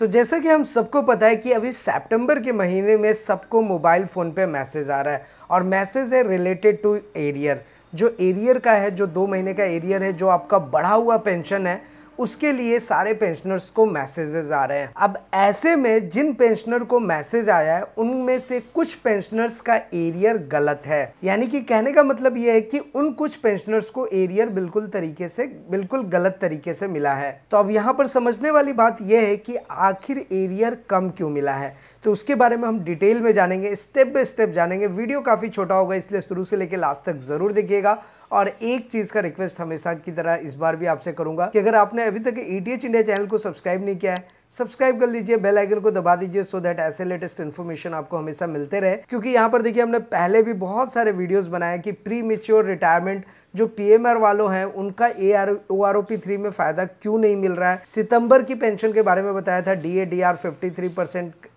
तो जैसा कि हम सबको पता है कि अभी सितंबर के महीने में सबको मोबाइल फ़ोन पे मैसेज आ रहा है और मैसेज है रिलेटेड टू एरियर जो एरियर का है जो दो महीने का एरियर है जो आपका बढ़ा हुआ पेंशन है उसके लिए सारे पेंशनर्स को मैसेजेस आ रहे हैं अब ऐसे में जिन पेंशनर को मैसेज आया है उनमें से कुछ पेंशनर्स का एरियर गलत है यानी कि कहने का मतलब यह है कि उन कुछ पेंशनर्स को एरियर बिल्कुल तरीके से बिल्कुल गलत तरीके से मिला है तो अब यहाँ पर समझने वाली बात यह है कि आखिर एरियर कम क्यों मिला है तो उसके बारे में हम डिटेल में जानेंगे स्टेप बाय स्टेप जानेंगे वीडियो काफ़ी छोटा होगा इसलिए शुरू से लेकर लास्ट तक ज़रूर देखिएगा और एक चीज़ का रिक्वेस्ट हमेशा की तरह इस बार भी आपसे करूँगा कि अगर आपने अभी तक ई टी इंडिया चैनल को सब्सक्राइब नहीं किया है सब्सक्राइब कर लीजिए बेल आइकन को दबा दीजिए सो दैट ऐसे लेटेस्ट इन्फॉर्मेशन आपको हमेशा मिलते रहे क्योंकि यहाँ पर देखिए हमने पहले भी बहुत सारे वीडियोस बनाए कि प्री मेच्योर रिटायरमेंट जो पीएमआर वालों हैं उनका ए आर ओ थ्री में फ़ायदा क्यों नहीं मिल रहा है सितंबर की पेंशन के बारे में बताया था डी ए डी आर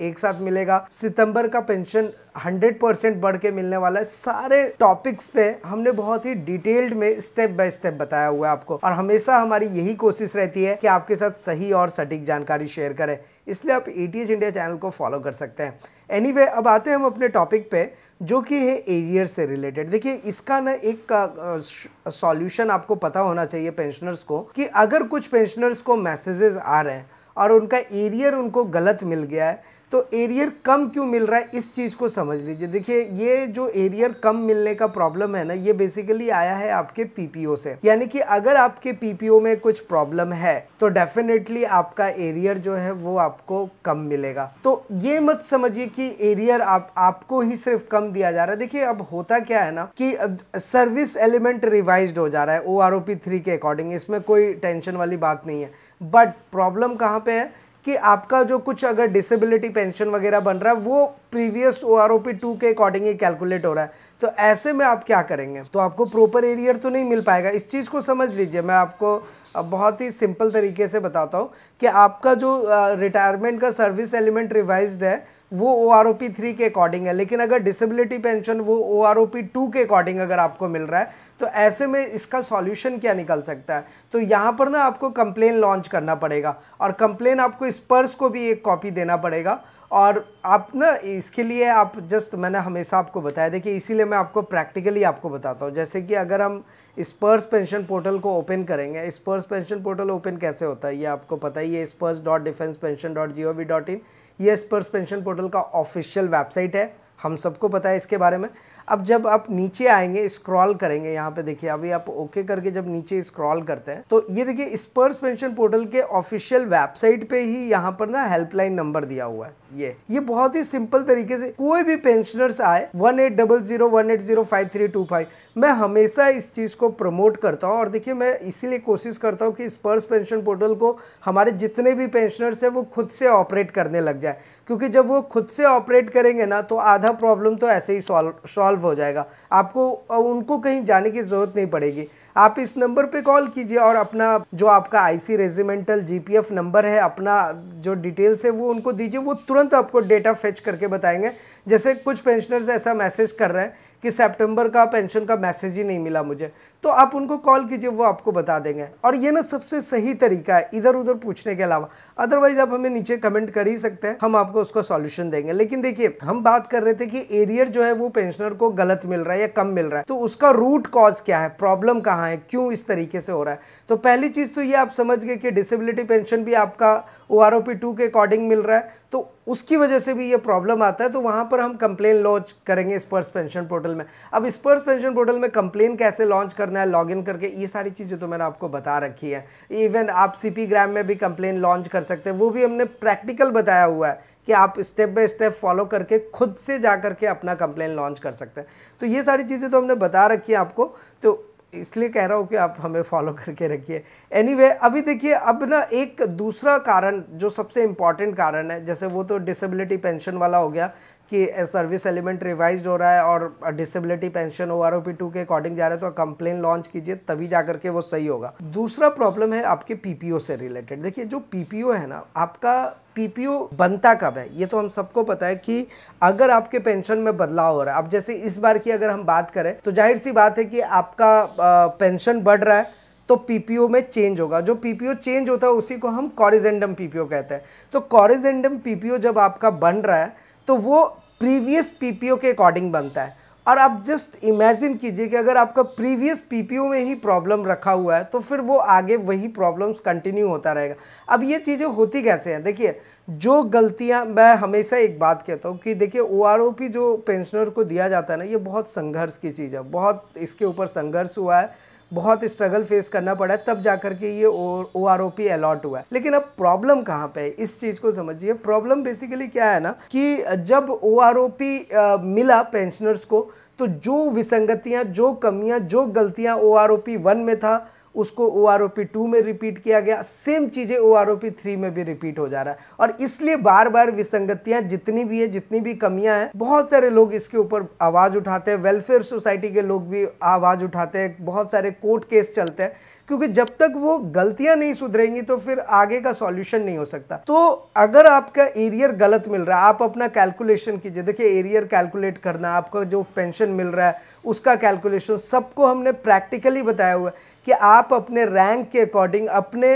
एक साथ मिलेगा सितंबर का पेंशन हंड्रेड बढ़ के मिलने वाला है सारे टॉपिक्स पे हमने बहुत ही डिटेल्ड में स्टेप बाय स्टेप बताया हुआ है आपको और हमेशा हमारी यही कोशिश रहती है कि आपके साथ सही और सटीक जानकारी शेयर करें इसलिए आप ए इंडिया चैनल को फॉलो कर सकते हैं एनी anyway, अब आते हैं हम अपने टॉपिक पे जो कि है एरियर से रिलेटेड देखिए इसका ना एक सॉल्यूशन आपको पता होना चाहिए पेंशनर्स को कि अगर कुछ पेंशनर्स को मैसेजेस आ रहे हैं और उनका एरियर उनको गलत मिल गया है तो एरियर कम क्यों मिल रहा है इस चीज़ को समझ लीजिए देखिए ये जो एरियर कम मिलने का प्रॉब्लम है ना ये बेसिकली आया है आपके पीपीओ से यानी कि अगर आपके पीपीओ में कुछ प्रॉब्लम है तो डेफिनेटली आपका एरियर जो है वो आपको कम मिलेगा तो ये मत समझिए कि एरियर आप आपको ही सिर्फ कम दिया जा रहा है देखिए अब होता क्या है ना कि सर्विस एलिमेंट रिवाइज हो जा रहा है ओ आर थ्री के अकॉर्डिंग इसमें कोई टेंशन वाली बात नहीं है बट प्रॉब्लम कहाँ पे है कि आपका जो कुछ अगर डिसेबिलिटी पेंशन वगैरह बन रहा है वो previous O R O P two के अकॉर्डिंग ये कैलकुलेट हो रहा है तो ऐसे में आप क्या करेंगे तो आपको प्रॉपर एरियर तो नहीं मिल पाएगा इस चीज़ को समझ लीजिए मैं आपको बहुत ही सिंपल तरीके से बताता हूँ कि आपका जो रिटायरमेंट का सर्विस एलिमेंट रिवाइज है वो O R O P three के अकॉर्डिंग है लेकिन अगर डिसेबिलिटी पेंशन वो O R O P two के अकॉर्डिंग अगर आपको मिल रहा है तो ऐसे में इसका सॉल्यूशन क्या निकल सकता है तो यहाँ पर ना आपको कंप्लेन लॉन्च करना पड़ेगा और कंप्लेन आपको इस पर्स को भी एक कॉपी देना पड़ेगा और आप ना इसके लिए आप जस्ट मैंने हमेशा आपको बताया देखिए इसीलिए मैं आपको प्रैक्टिकली आपको बताता हूँ जैसे कि अगर हम स्पर्स पेंशन पोर्टल को ओपन करेंगे स्पर्स पेंशन पोर्टल ओपन कैसे होता है ये आपको पता ही है Sparsh dot defence pension dot G O V dot in ये स्पर्स पेंशन पोर्टल का ऑफिशियल वेबसाइट है हम सबको पता है इसके बारे में अब जब आप नीचे आएंगे स्क्रॉल करेंगे यहाँ पे देखिए अभी आप ओके करके जब नीचे स्क्रॉल करते हैं तो ये देखिए स्पर्स पेंशन पोर्टल के ऑफिशियल वेबसाइट पे ही यहाँ पर ना हेल्पलाइन नंबर दिया हुआ है ये ये बहुत ही सिंपल तरीके से कोई भी पेंशनर्स आए one eight double zero one eight zero five three two five मैं हमेशा इस चीज़ को प्रमोट करता हूँ और देखिए मैं इसीलिए कोशिश करता हूँ कि स्पर्स पेंशन पोर्टल को हमारे जितने भी पेंशनर्स हैं वो खुद से ऑपरेट करने लग जाए क्योंकि जब वो खुद से ऑपरेट करेंगे ना तो आधा आधा प्रॉब्लम तो ऐसे ही सॉल्व हो जाएगा आपको उनको कहीं जाने की ज़रूरत नहीं पड़ेगी आप इस नंबर पे कॉल कीजिए और अपना जो आपका आईसी रेजिमेंटल जीपीएफ नंबर है अपना जो डिटेल्स है वो उनको दीजिए वो तुरंत आपको डेटा फेच करके बताएंगे जैसे कुछ पेंशनर्स ऐसा मैसेज कर रहे हैं कि सेप्टेम्बर का पेंशन का मैसेज ही नहीं मिला मुझे तो आप उनको कॉल कीजिए वो आपको बता देंगे और ये ना सबसे सही तरीका है इधर उधर पूछने के अलावा अदरवाइज आप हमें नीचे कमेंट कर ही सकते हैं हम आपको उसका सॉल्यूशन देंगे लेकिन देखिए हम बात कर रहे रहे थे कि एरियर जो है वो पेंशनर को गलत मिल रहा है या कम मिल रहा है तो उसका रूट कॉज क्या है प्रॉब्लम कहाँ है क्यों इस तरीके से हो रहा है तो पहली चीज़ तो ये आप समझ गए कि डिसेबिलिटी पेंशन भी आपका ओ आर के अकॉर्डिंग मिल रहा है तो उसकी वजह से भी ये प्रॉब्लम आता है तो वहाँ पर हम कंप्लेन लॉन्च करेंगे स्पर्स पेंशन पोर्टल में अब स्पर्स पेंशन पोर्टल में कंप्लेन कैसे लॉन्च करना है लॉगिन करके ये सारी चीज़ें तो मैंने आपको बता रखी है इवन आप सी ग्राम में भी कंप्लेन लॉन्च कर सकते हैं वो भी हमने प्रैक्टिकल बताया हुआ है कि आप स्टेप बाय स्टेप फॉलो करके खुद से जा करके अपना कंप्लेन लॉन्च कर सकते हैं तो ये सारी चीज़ें तो हमने बता रखी है आपको तो इसलिए कह रहा हूँ कि आप हमें फॉलो करके रखिए एनीवे anyway, अभी देखिए अब ना एक दूसरा कारण जो सबसे इम्पॉर्टेंट कारण है जैसे वो तो डिसेबिलिटी पेंशन वाला हो गया कि सर्विस एलिमेंट रिवाइज हो रहा है और disability pension O R O P two के अकॉर्डिंग जा रहे हैं तो कंप्लेन लॉन्च कीजिए तभी जा करके वो सही होगा दूसरा प्रॉब्लम है आपके पी पी ओ से रिलेटेड देखिए जो पीपीओ है ना आपका पीपीओ बनता कब है ये तो हम सबको पता है कि अगर आपके पेंशन में बदलाव हो रहा है अब जैसे इस बार की अगर हम बात करें तो जाहिर सी बात है कि आपका पेंशन बढ़ रहा है तो पीपीओ में चेंज होगा जो पीपीओ चेंज होता है उसी को हम कॉरिजेंडम पीपीओ कहते हैं तो कॉरिजेंडम पीपीओ जब आपका बन रहा है तो वो प्रीवियस पीपीओ के अकॉर्डिंग बनता है और आप जस्ट इमेजिन कीजिए कि अगर आपका प्रीवियस पीपीओ में ही प्रॉब्लम रखा हुआ है तो फिर वो आगे वही प्रॉब्लम्स कंटिन्यू होता रहेगा अब ये चीज़ें होती कैसे हैं देखिए जो गलतियां मैं हमेशा एक बात कहता हूँ कि देखिए ओ जो पेंशनर को दिया जाता है ना ये बहुत संघर्ष की चीज़ है बहुत इसके ऊपर संघर्ष हुआ है बहुत स्ट्रगल फेस करना पड़ा है तब जाकर के ये O R O P allot हुआ है लेकिन अब प्रॉब्लम कहाँ पे है इस चीज़ को समझिए प्रॉब्लम बेसिकली क्या है ना कि जब ओ आर ओ पी मिला पेंशनर्स को तो जो विसंगतियाँ जो कमियाँ जो गलतियाँ O R O P one में था उसको O R O P two में रिपीट किया गया सेम चीज़ें O R O P three में भी रिपीट हो जा रहा है और इसलिए बार बार विसंगतियाँ जितनी भी है जितनी भी कमियाँ हैं बहुत सारे लोग इसके ऊपर आवाज़ उठाते हैं वेलफेयर सोसाइटी के लोग भी आवाज़ उठाते हैं बहुत सारे कोर्ट केस चलते हैं क्योंकि जब तक वो गलतियाँ नहीं सुधरेंगी तो फिर आगे का सॉल्यूशन नहीं हो सकता तो अगर आपका एरियर गलत मिल रहा है आप अपना कैलकुलेशन कीजिए देखिए एरियर कैलकुलेट करना आपका जो पेंशन मिल रहा है उसका कैलकुलेशन सबको हमने प्रैक्टिकली बताया हुआ है कि आप आप अपने रैंक के अकॉर्डिंग अपने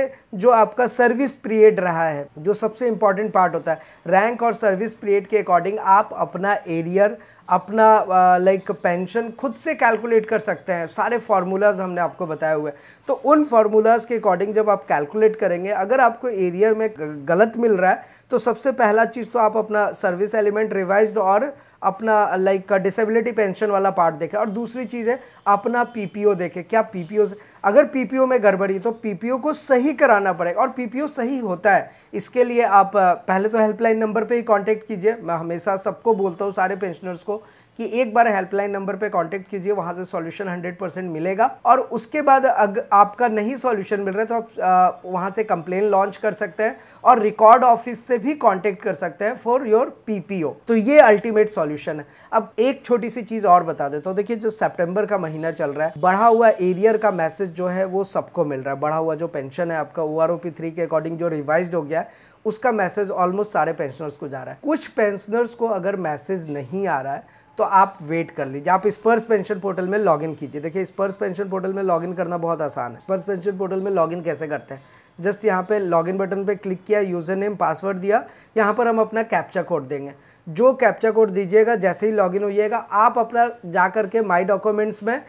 जो आपका सर्विस पीरियड रहा है जो सबसे इंपॉर्टेंट पार्ट होता है रैंक और सर्विस पीरियड के अकॉर्डिंग आप अपना एरियर अपना लाइक पेंशन खुद से कैलकुलेट कर सकते हैं सारे फार्मूलाज हमने आपको बताए हुए हैं तो उन फार्मूलाज के अकॉर्डिंग जब आप कैलकुलेट करेंगे अगर आपको एरियर में गलत मिल रहा है तो सबसे पहला चीज़ तो आप अपना सर्विस एलिमेंट रिवाइज और अपना लाइक डिसेबिलिटी पेंशन वाला पार्ट देखें और दूसरी चीज़ है अपना ओ देखें क्या पी से अगर ओ में गड़बड़ी तो ओ को सही कराना पड़ेगा और ओ सही होता है इसके लिए आप पहले तो हेल्पलाइन नंबर पर ही कॉन्टैक्ट कीजिए मैं हमेशा सबको बोलता हूँ सारे पेंशनर्स को कि एक बार हेल्पलाइन नंबर पे कांटेक्ट कीजिए वहां से सॉल्यूशन 100 परसेंट मिलेगा और उसके बाद अगर आपका नहीं सॉल्यूशन मिल रहा है तो आप वहां से कंप्लेन लॉन्च कर सकते हैं और रिकॉर्ड ऑफिस से भी कांटेक्ट कर सकते हैं फॉर योर पीपीओ तो ये अल्टीमेट सॉल्यूशन है अब एक छोटी सी चीज़ और बता देता हूँ देखिए जो सेप्टेम्बर का महीना चल रहा है बढ़ा हुआ एरियर का मैसेज जो है वो सबको मिल रहा है बढ़ा हुआ जो पेंशन है आपका O R O P three के अकॉर्डिंग जो रिवाइज हो गया उसका मैसेज ऑलमोस्ट सारे पेंशनर्स को जा रहा है कुछ पेंशनर्स को अगर मैसेज नहीं आ रहा है तो आप वेट कर लीजिए आप स्पर्स पेंशन पोर्टल में लॉगिन कीजिए देखिए स्पर्स पेंशन पोर्टल में लॉगिन करना बहुत आसान है स्पर्स पेंशन पोर्टल में लॉगिन कैसे करते हैं जस्ट यहाँ पे लॉगिन बटन पे क्लिक किया यूज़र नेम पासवर्ड दिया यहाँ पर हम अपना कैप्चा कोड देंगे जो कैप्चा कोड दीजिएगा जैसे ही लॉगिन होइएगा आप अपना जा करके माई डॉक्यूमेंट्स में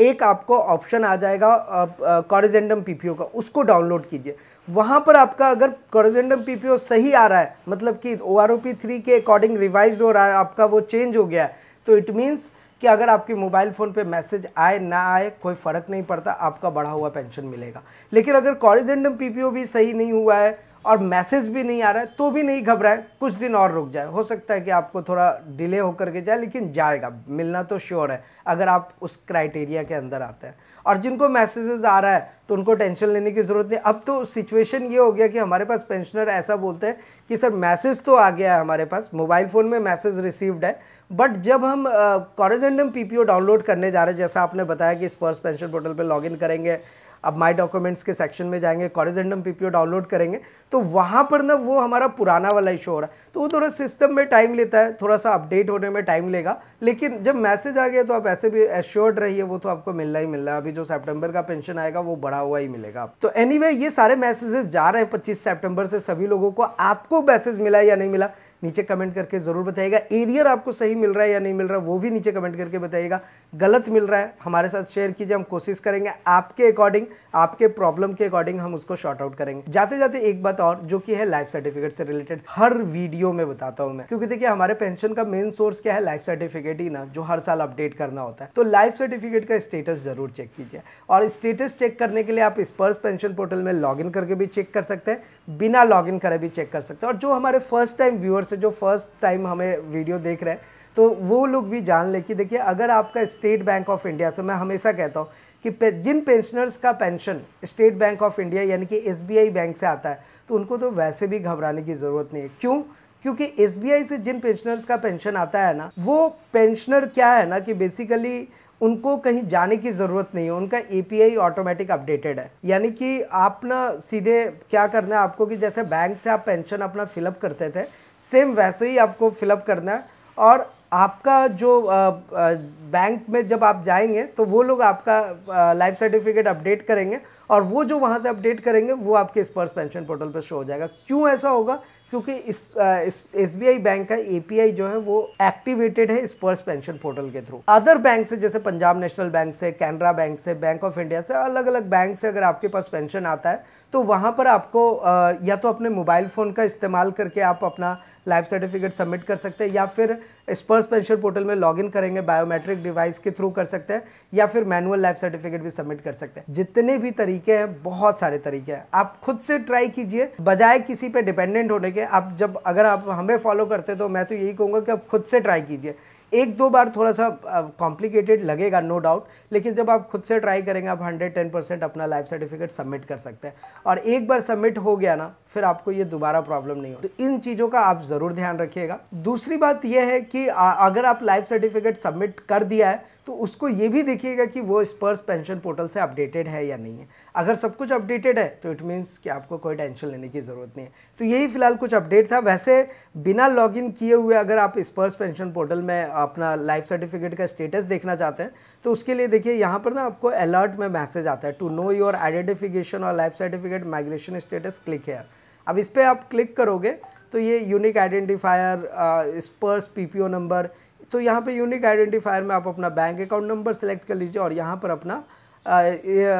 एक आपको ऑप्शन आ जाएगा कॉरिजेंडम पीपीओ का उसको डाउनलोड कीजिए वहाँ पर आपका अगर कॉरेजेंडम पीपीओ सही आ रहा है मतलब कि O R O P three के अकॉर्डिंग रिवाइज हो रहा है आपका वो चेंज हो गया है तो इट मीन्स कि अगर आपके मोबाइल फ़ोन पे मैसेज आए ना आए कोई फ़र्क नहीं पड़ता आपका बढ़ा हुआ पेंशन मिलेगा लेकिन अगर कॉरिजेंडम पीपीओ भी सही नहीं हुआ है और मैसेज भी नहीं आ रहा है तो भी नहीं घबराएं कुछ दिन और रुक जाए हो सकता है कि आपको थोड़ा डिले होकर के जाए लेकिन जाएगा मिलना तो श्योर है अगर आप उस क्राइटेरिया के अंदर आते हैं और जिनको मैसेजेस आ रहा है तो उनको टेंशन लेने की ज़रूरत नहीं अब तो सिचुएशन ये हो गया कि हमारे पास पेंशनर ऐसा बोलते हैं कि सर मैसेज तो आ गया है हमारे पास मोबाइल फ़ोन में मैसेज रिसीव्ड है बट जब हम कॉरेजेंडम पी डाउनलोड करने जा रहे हैं जैसा आपने बताया कि इस फर्स्ट पेंशन पोर्टल पर लॉग करेंगे अब माई डॉक्यूमेंट्स के सेक्शन में जाएंगे कॉरेजेंडम पी डाउनलोड करेंगे तो तो वहाँ पर ना वो हमारा पुराना वाला इशू हो रहा है तो वो थोड़ा सिस्टम में टाइम लेता है थोड़ा सा अपडेट होने में टाइम लेगा लेकिन जब मैसेज आ गया तो आप ऐसे भी एश्योर्ड रहिए वो तो आपको मिलना ही मिलना है अभी जो सेप्टेम्बर का पेंशन आएगा वो बढ़ा हुआ ही मिलेगा तो एनी anyway, ये सारे मैसेजेस जा रहे हैं पच्चीस सेप्टेम्बर से सभी लोगों को आपको मैसेज मिला या नहीं मिला नीचे कमेंट करके ज़रूर बताइएगा एरियर आपको सही मिल रहा है या नहीं मिल रहा वो भी नीचे कमेंट करके बताइएगा गलत मिल रहा है हमारे साथ शेयर कीजिए हम कोशिश करेंगे आपके अकॉर्डिंग आपके प्रॉब्लम के अकॉर्डिंग हम उसको शॉर्ट आउट करेंगे जाते जाते एक बात और जो कि है लाइफ सर्टिफिकेट से रिलेटेड हर वीडियो में बताता हूँ मैं क्योंकि देखिए हमारे पेंशन का मेन सोर्स क्या है लाइफ सर्टिफिकेट ही ना जो हर साल अपडेट करना होता है तो लाइफ सर्टिफिकेट का स्टेटस जरूर चेक कीजिए और स्टेटस चेक करने के लिए आप स्पर्स पेंशन पोर्टल में लॉगिन करके भी चेक कर सकते हैं बिना लॉगिन करे भी चेक कर सकते हैं और जो हमारे फर्स्ट टाइम व्यूअर्स है जो फर्स्ट टाइम हमें वीडियो देख रहे हैं तो वो लोग भी जान ले कि देखिए अगर आपका स्टेट बैंक ऑफ इंडिया से मैं हमेशा कहता हूँ कि जिन पेंशनर्स का pension State Bank of India यानी कि एस बैंक से आता है तो उनको तो वैसे भी घबराने की ज़रूरत नहीं है क्यों क्योंकि एस से जिन पेंशनर्स का पेंशन आता है ना वो पेंशनर क्या है ना कि बेसिकली उनको कहीं जाने की ज़रूरत नहीं है उनका ए ऑटोमेटिक अपडेटेड है यानी कि आप ना सीधे क्या करना है आपको कि जैसे बैंक से आप पेंशन अपना फिलअप करते थे सेम वैसे ही आपको फिलअप करना है और आपका जो बैंक में जब आप जाएंगे तो वो लोग आपका लाइफ सर्टिफिकेट अपडेट करेंगे और वो जो वहाँ से अपडेट करेंगे वो आपके स्पर्स पेंशन पोर्टल पर शो हो जाएगा क्यों ऐसा होगा क्योंकि इस एस बी बैंक का ए जो है वो एक्टिवेटेड है स्पर्स पेंशन पोर्टल के थ्रू अदर बैंक से जैसे पंजाब नेशनल बैंक से कैनरा बैंक से बैंक ऑफ इंडिया से अलग अलग बैंक से अगर आपके पास पेंशन आता है तो वहाँ पर आपको या तो अपने मोबाइल फ़ोन का इस्तेमाल करके आप अपना लाइफ सर्टिफिकेट सबमिट कर सकते हैं या फिर स्पर्स बस पेंशन पोर्टल में लॉग करेंगे बायोमेट्रिक डिवाइस के थ्रू कर सकते हैं या फिर मैनुअल लाइफ सर्टिफिकेट भी सबमिट कर सकते हैं जितने भी तरीके हैं बहुत सारे तरीके हैं आप खुद से ट्राई कीजिए बजाय किसी पर डिपेंडेंट होने के आप जब अगर आप हमें फॉलो करते तो मैं तो यही कहूंगा कि आप खुद से ट्राई कीजिए एक दो बार थोड़ा सा कॉम्प्लिकेटेड लगेगा नो डाउट लेकिन जब आप खुद से ट्राई करेंगे आप हंड्रेड टेन परसेंट अपना लाइफ सर्टिफिकेट सबमिट कर सकते हैं और एक बार सबमिट हो गया ना फिर आपको ये दोबारा प्रॉब्लम नहीं हो तो इन चीज़ों का आप ज़रूर ध्यान रखिएगा दूसरी बात यह है कि अगर आप लाइफ सर्टिफिकेट सबमिट कर दिया है तो उसको ये भी देखिएगा कि वो स्पर्स पेंशन पोर्टल से अपडेटेड है या नहीं है अगर सब कुछ अपडेटेड है तो इट मीन्स कि आपको कोई टेंशन लेने की ज़रूरत नहीं है तो यही फ़िलहाल कुछ अपडेट था वैसे बिना लॉगिन किए हुए अगर आप स्पर्स पेंशन पोर्टल में अपना लाइफ सर्टिफिकेट का स्टेटस देखना चाहते हैं तो उसके लिए देखिए यहाँ पर ना आपको अलर्ट में मैसेज आता है टू नो योर आइडेंटिफिकेशन और life certificate migration status click here अब इस पर आप क्लिक करोगे तो ये unique identifier SPARSH PPO number तो यहाँ पे यूनिक आइडेंटिफायर में आप अपना बैंक अकाउंट नंबर सेलेक्ट कर लीजिए और यहाँ पर अपना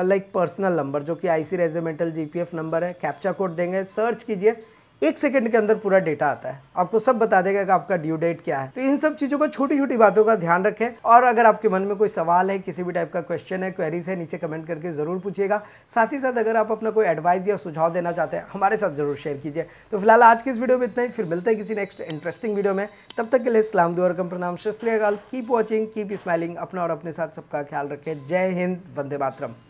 लाइक पर्सनल नंबर जो कि आईसी रेजिमेंटल जीपीएफ नंबर है कैप्चा कोड देंगे सर्च कीजिए एक सेकंड के अंदर पूरा डेटा आता है आपको सब बता देगा कि आपका ड्यू डेट क्या है तो इन सब चीज़ों को छोटी छोटी बातों का ध्यान रखें और अगर आपके मन में कोई सवाल है किसी भी टाइप का क्वेश्चन है क्वेरीज है नीचे कमेंट करके ज़रूर पूछिएगा साथ ही साथ अगर आप अपना कोई एडवाइस या सुझाव देना चाहते हैं हमारे साथ ज़रूर शेयर कीजिए तो फिलहाल आज की इस वीडियो में इतना ही फिर मिलते हैं किसी नेक्स्ट इंटरेस्टिंग वीडियो में तब तक के लिए इस्लाम कम प्रणाम अकाल कीप वॉचिंग कीप स्माइलिंग अपना और अपने साथ सबका ख्याल रखें जय हिंद वंदे मातरम